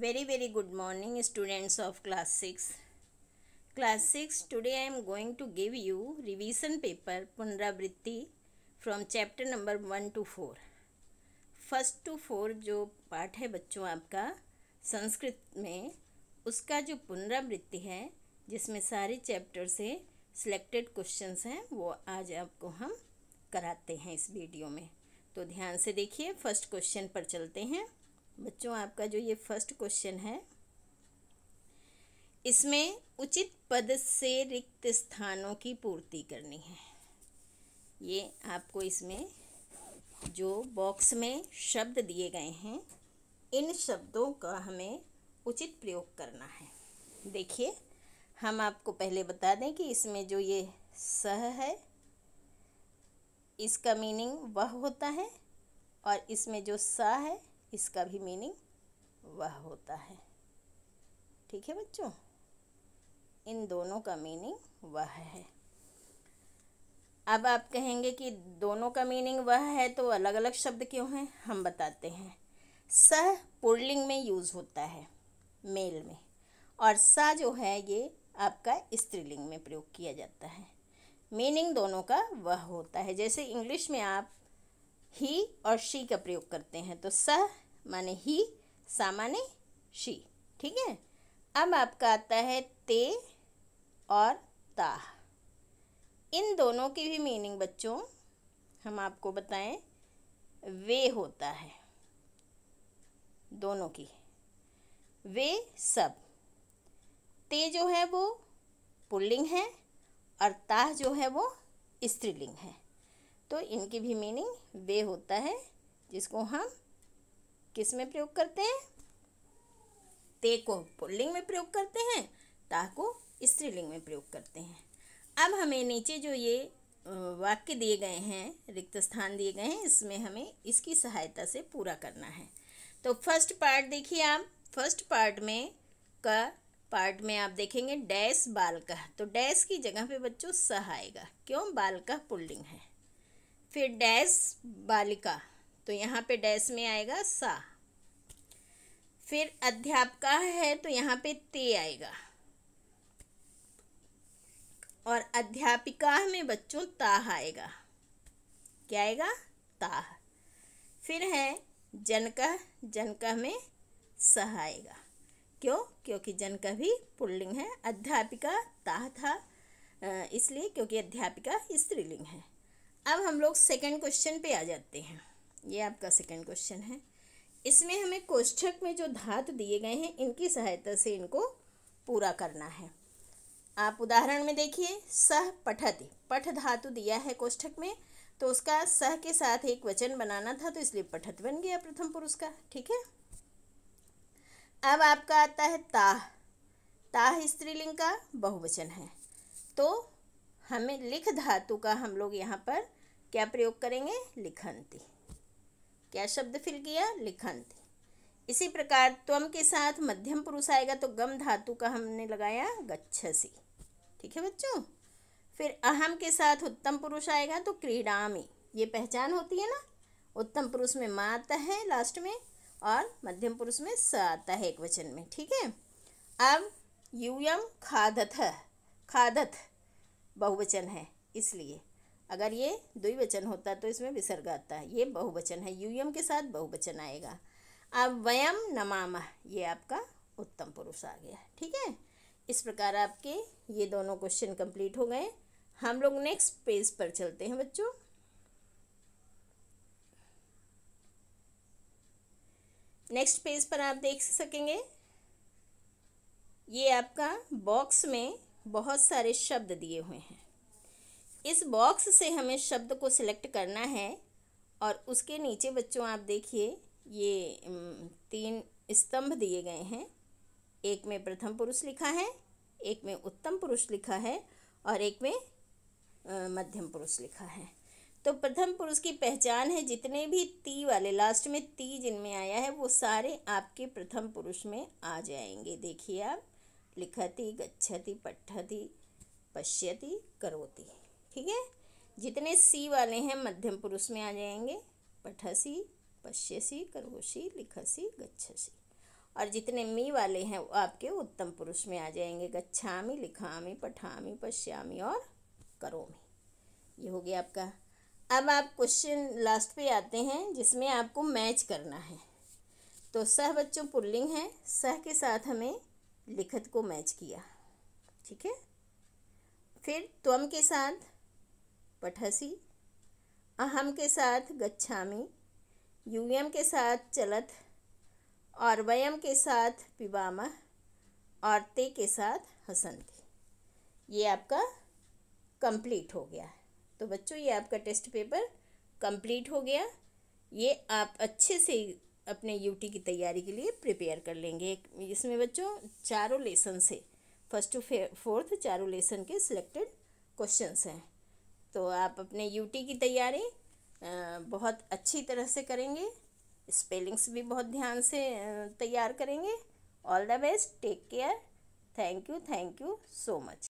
very very good morning students of class 6 class 6 today i am going to give you revision paper punravritti from chapter number 1 to 4 first to four jo पाठ hai bachcho aapka sanskrit mein uska jo punravritti hai jisme sare chapter se selected questions hain wo aaj aapko hum karate hain is video mein to dhyan se dekhiye first question par chalte hain बच्चों आपका जो ये first question है इसमें उचित पद से रिक्त स्थानों की पूर्ति करनी है ये आपको इसमें जो बॉक्स में शब्द दिए गए हैं इन शब्दों का हमें उचित प्रयोग करना है देखिए हम आपको पहले बता दें कि इसमें जो ये सह है इसका मीनिंग वह होता है और इसमें जो सा है इसका भी मीनिंग वह होता है ठीक है बच्चों इन दोनों का मीनिंग वह है अब आप कहेंगे कि दोनों का मीनिंग वह है तो अलग अलग शब्द क्यों हैं हम बताते हैं सह पुर्लिंग में यूज़ होता है मेल में और सा जो है ये आपका स्त्रीलिंग में प्रयोग किया जाता है मीनिंग दोनों का वह होता है जैसे इंग्लिश में आप ही और शी का प्रयोग करते हैं तो स माने ही सा माने शी ठीक है अब आपका आता है ते और ताह इन दोनों की भी मीनिंग बच्चों हम आपको बताएं वे होता है दोनों की वे सब ते जो है वो पुल्लिंग है और ताह जो है वो स्त्रीलिंग है तो इनकी भी मीनिंग वे होता है जिसको हम किस में प्रयोग करते हैं ते को पुल्लिंग में प्रयोग करते हैं ता को स्त्रीलिंग में प्रयोग करते हैं अब हमें नीचे जो ये वाक्य दिए गए हैं रिक्त स्थान दिए गए हैं इसमें हमें इसकी सहायता से पूरा करना है तो फर्स्ट पार्ट देखिए आप फर्स्ट पार्ट में का पार्ट में आप देखेंगे डैश बाल का तो डैश की जगह पे बच्चों सहायगा क्यों बाल का पुल्लिंग है फिर डैश बालिका तो यहाँ पे डैश में आएगा सा फिर अध्यापका है तो यहाँ पे ते आएगा और अध्यापिका में बच्चों ताह आएगा क्या आएगा ताह फिर है जनकह जनकह में सह आएगा क्यों क्योंकि जनकह भी पुल्लिंग है अध्यापिका ताह था इसलिए क्योंकि अध्यापिका स्त्रीलिंग है अब हम लोग सेकंड क्वेश्चन पे आ जाते हैं ये आपका सेकंड क्वेश्चन है इसमें हमें कोष्ठक में जो धातु दिए गए हैं इनकी सहायता से इनको पूरा करना है आप उदाहरण में देखिए सह पठति पठ धातु दिया है कोष्ठक में तो उसका सह के साथ एक वचन बनाना था तो इसलिए पठत बन गया प्रथम पुरुष का ठीक है अब आपका आता है ताह ताह स्त्रीलिंग का बहुवचन है तो हमें लिख धातु का हम लोग यहाँ पर क्या प्रयोग करेंगे लिखंती क्या शब्द फिल किया लिखंती इसी प्रकार त्वम के साथ मध्यम पुरुष आएगा तो गम धातु का हमने लगाया गच्छसी ठीक है बच्चों फिर अहम के साथ उत्तम पुरुष आएगा तो क्रीडामी ये पहचान होती है ना उत्तम पुरुष में माँ आता है लास्ट में और मध्यम पुरुष में स आता है एक वचन में ठीक है अब यूयम खादथ खादथ बहुवचन है इसलिए अगर ये द्विवचन होता तो इसमें विसर्ग आता है ये बहुवचन है यूयम के साथ बहुवचन आएगा अब वयम नमाम ये आपका उत्तम पुरुष आ गया ठीक है इस प्रकार आपके ये दोनों क्वेश्चन कंप्लीट हो गए हम लोग नेक्स्ट पेज पर चलते हैं बच्चों नेक्स्ट पेज पर आप देख सकेंगे ये आपका बॉक्स में बहुत सारे शब्द दिए हुए हैं इस बॉक्स से हमें शब्द को सिलेक्ट करना है और उसके नीचे बच्चों आप देखिए ये तीन स्तंभ दिए गए हैं एक में प्रथम पुरुष लिखा है एक में उत्तम पुरुष लिखा है और एक में मध्यम पुरुष लिखा है तो प्रथम पुरुष की पहचान है जितने भी ती वाले लास्ट में ती जिनमें आया है वो सारे आपके प्रथम पुरुष में आ जाएंगे देखिए आप लिखति गच्छति पठति पश्यति करोति ठीक है जितने सी वाले हैं मध्यम पुरुष में आ जाएंगे पठसी पश्यसी करोसी लिखसी गच्छसी और जितने मी वाले हैं वो आपके उत्तम पुरुष में आ जाएंगे गच्छामी लिखामी पठामी पश्यामी और करोमी ये हो गया आपका अब आप क्वेश्चन लास्ट पे आते हैं जिसमें आपको मैच करना है तो सह बच्चों पुल्लिंग है सह के साथ हमें लिखत को मैच किया ठीक है फिर त्वम के साथ पठसी अहम के साथ गच्छामी यूयम के साथ चलत और वयम के साथ पिबाम और ते के साथ हसंती ये आपका कंप्लीट हो गया तो बच्चों ये आपका टेस्ट पेपर कंप्लीट हो गया ये आप अच्छे से अपने यूटी की तैयारी के लिए प्रिपेयर कर लेंगे इसमें बच्चों चारों लेसन से फर्स्ट टू फोर्थ चारों लेसन के सिलेक्टेड क्वेश्चंस हैं तो आप अपने यूटी की तैयारी बहुत अच्छी तरह से करेंगे स्पेलिंग्स भी बहुत ध्यान से तैयार करेंगे all the best take care thank you thank you so much